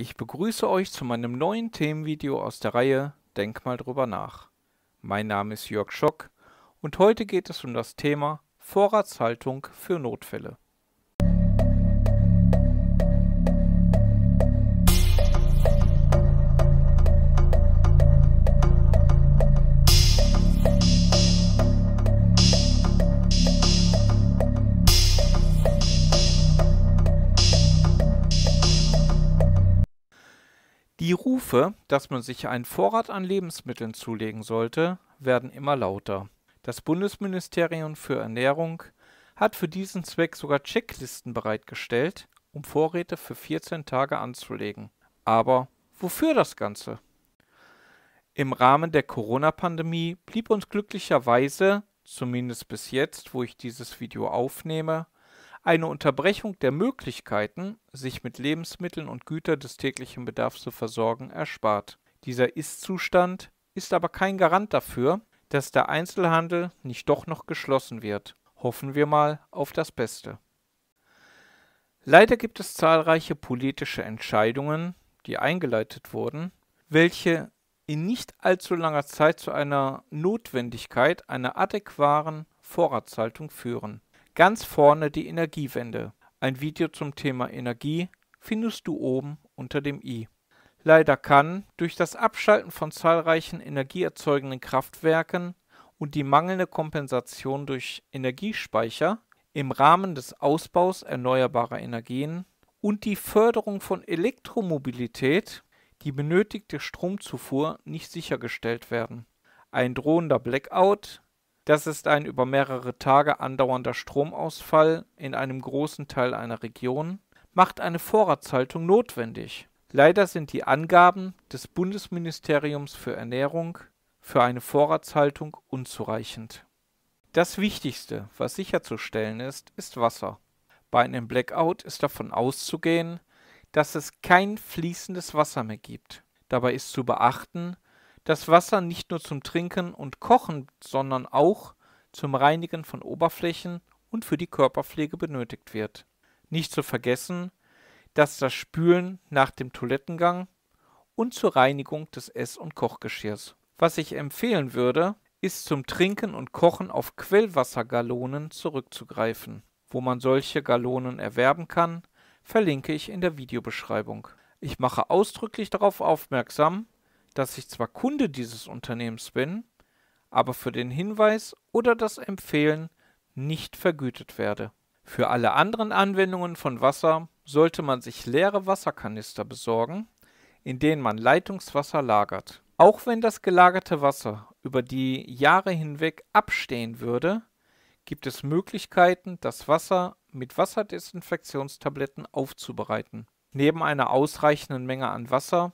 Ich begrüße euch zu meinem neuen Themenvideo aus der Reihe Denk mal drüber nach. Mein Name ist Jörg Schock und heute geht es um das Thema Vorratshaltung für Notfälle. Die Rufe, dass man sich einen Vorrat an Lebensmitteln zulegen sollte, werden immer lauter. Das Bundesministerium für Ernährung hat für diesen Zweck sogar Checklisten bereitgestellt, um Vorräte für 14 Tage anzulegen. Aber wofür das Ganze? Im Rahmen der Corona-Pandemie blieb uns glücklicherweise, zumindest bis jetzt, wo ich dieses Video aufnehme, eine Unterbrechung der Möglichkeiten, sich mit Lebensmitteln und Gütern des täglichen Bedarfs zu versorgen, erspart. Dieser Ist-Zustand ist aber kein Garant dafür, dass der Einzelhandel nicht doch noch geschlossen wird. Hoffen wir mal auf das Beste. Leider gibt es zahlreiche politische Entscheidungen, die eingeleitet wurden, welche in nicht allzu langer Zeit zu einer Notwendigkeit einer adäquaten Vorratshaltung führen. Ganz vorne die Energiewende. Ein Video zum Thema Energie findest du oben unter dem i. Leider kann durch das Abschalten von zahlreichen energieerzeugenden Kraftwerken und die mangelnde Kompensation durch Energiespeicher im Rahmen des Ausbaus erneuerbarer Energien und die Förderung von Elektromobilität die benötigte Stromzufuhr nicht sichergestellt werden. Ein drohender Blackout das ist ein über mehrere Tage andauernder Stromausfall in einem großen Teil einer Region, macht eine Vorratshaltung notwendig. Leider sind die Angaben des Bundesministeriums für Ernährung für eine Vorratshaltung unzureichend. Das Wichtigste, was sicherzustellen ist, ist Wasser. Bei einem Blackout ist davon auszugehen, dass es kein fließendes Wasser mehr gibt. Dabei ist zu beachten, das Wasser nicht nur zum Trinken und Kochen, sondern auch zum Reinigen von Oberflächen und für die Körperpflege benötigt wird. Nicht zu vergessen, dass das Spülen nach dem Toilettengang und zur Reinigung des Ess- und Kochgeschirrs. Was ich empfehlen würde, ist zum Trinken und Kochen auf Quellwassergalonen zurückzugreifen. Wo man solche Galonen erwerben kann, verlinke ich in der Videobeschreibung. Ich mache ausdrücklich darauf aufmerksam, dass ich zwar Kunde dieses Unternehmens bin, aber für den Hinweis oder das Empfehlen nicht vergütet werde. Für alle anderen Anwendungen von Wasser sollte man sich leere Wasserkanister besorgen, in denen man Leitungswasser lagert. Auch wenn das gelagerte Wasser über die Jahre hinweg abstehen würde, gibt es Möglichkeiten, das Wasser mit Wasserdesinfektionstabletten aufzubereiten. Neben einer ausreichenden Menge an Wasser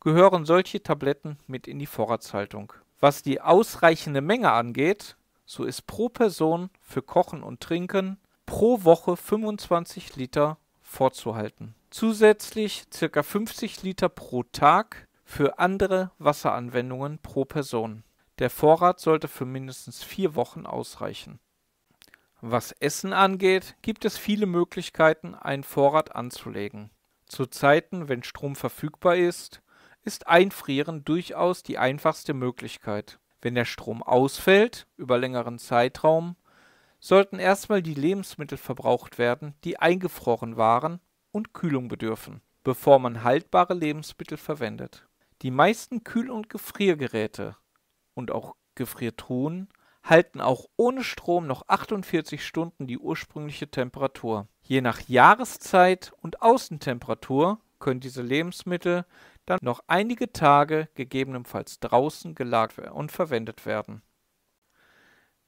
gehören solche Tabletten mit in die Vorratshaltung. Was die ausreichende Menge angeht, so ist pro Person für Kochen und Trinken pro Woche 25 Liter vorzuhalten. Zusätzlich ca. 50 Liter pro Tag für andere Wasseranwendungen pro Person. Der Vorrat sollte für mindestens vier Wochen ausreichen. Was Essen angeht, gibt es viele Möglichkeiten, einen Vorrat anzulegen. Zu Zeiten, wenn Strom verfügbar ist, ist Einfrieren durchaus die einfachste Möglichkeit. Wenn der Strom ausfällt, über längeren Zeitraum, sollten erstmal die Lebensmittel verbraucht werden, die eingefroren waren und Kühlung bedürfen, bevor man haltbare Lebensmittel verwendet. Die meisten Kühl- und Gefriergeräte und auch Gefriertruhen halten auch ohne Strom noch 48 Stunden die ursprüngliche Temperatur. Je nach Jahreszeit und Außentemperatur können diese Lebensmittel dann noch einige Tage gegebenenfalls draußen gelagert und verwendet werden.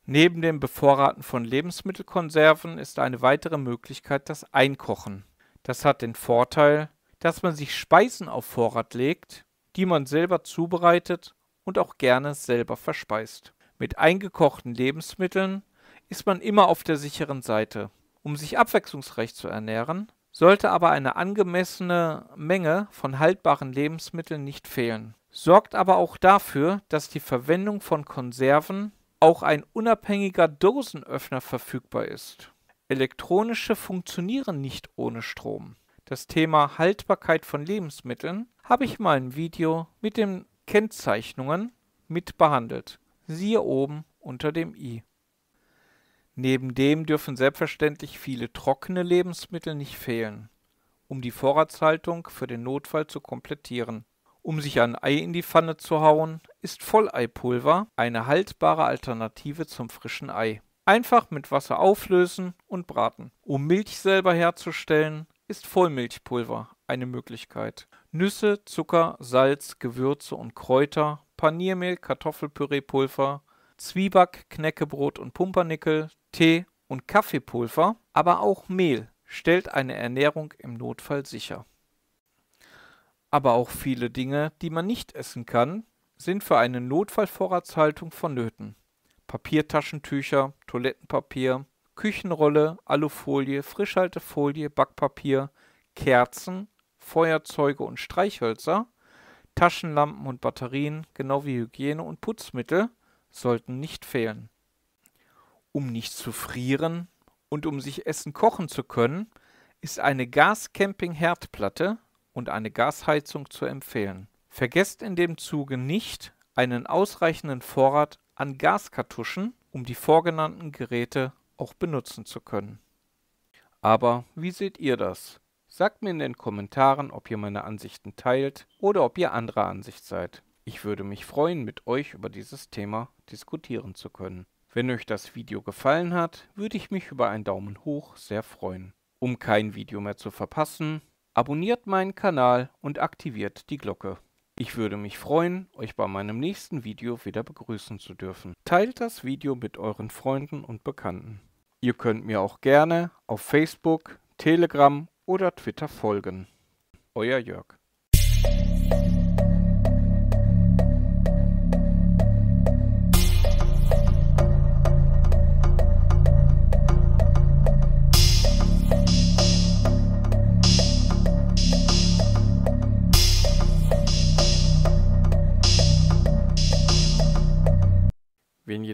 Neben dem Bevorraten von Lebensmittelkonserven ist eine weitere Möglichkeit das Einkochen. Das hat den Vorteil, dass man sich Speisen auf Vorrat legt, die man selber zubereitet und auch gerne selber verspeist. Mit eingekochten Lebensmitteln ist man immer auf der sicheren Seite. Um sich abwechslungsreich zu ernähren, sollte aber eine angemessene Menge von haltbaren Lebensmitteln nicht fehlen. Sorgt aber auch dafür, dass die Verwendung von Konserven auch ein unabhängiger Dosenöffner verfügbar ist. Elektronische funktionieren nicht ohne Strom. Das Thema Haltbarkeit von Lebensmitteln habe ich mal ein Video mit den Kennzeichnungen mit behandelt. Siehe oben unter dem i. Neben dem dürfen selbstverständlich viele trockene Lebensmittel nicht fehlen, um die Vorratshaltung für den Notfall zu komplettieren. Um sich ein Ei in die Pfanne zu hauen, ist Volleipulver eine haltbare Alternative zum frischen Ei. Einfach mit Wasser auflösen und braten. Um Milch selber herzustellen, ist Vollmilchpulver eine Möglichkeit. Nüsse, Zucker, Salz, Gewürze und Kräuter, Paniermehl, Kartoffelpüreepulver Zwieback, Knäckebrot und Pumpernickel, Tee und Kaffeepulver, aber auch Mehl stellt eine Ernährung im Notfall sicher. Aber auch viele Dinge, die man nicht essen kann, sind für eine Notfallvorratshaltung vonnöten. Papiertaschentücher, Toilettenpapier, Küchenrolle, Alufolie, Frischhaltefolie, Backpapier, Kerzen, Feuerzeuge und Streichhölzer, Taschenlampen und Batterien, genau wie Hygiene und Putzmittel sollten nicht fehlen. Um nicht zu frieren und um sich Essen kochen zu können, ist eine Gascamping-Herdplatte und eine Gasheizung zu empfehlen. Vergesst in dem Zuge nicht einen ausreichenden Vorrat an Gaskartuschen, um die vorgenannten Geräte auch benutzen zu können. Aber wie seht ihr das? Sagt mir in den Kommentaren, ob ihr meine Ansichten teilt oder ob ihr anderer Ansicht seid. Ich würde mich freuen, mit euch über dieses Thema diskutieren zu können. Wenn euch das Video gefallen hat, würde ich mich über einen Daumen hoch sehr freuen. Um kein Video mehr zu verpassen, abonniert meinen Kanal und aktiviert die Glocke. Ich würde mich freuen, euch bei meinem nächsten Video wieder begrüßen zu dürfen. Teilt das Video mit euren Freunden und Bekannten. Ihr könnt mir auch gerne auf Facebook, Telegram oder Twitter folgen. Euer Jörg.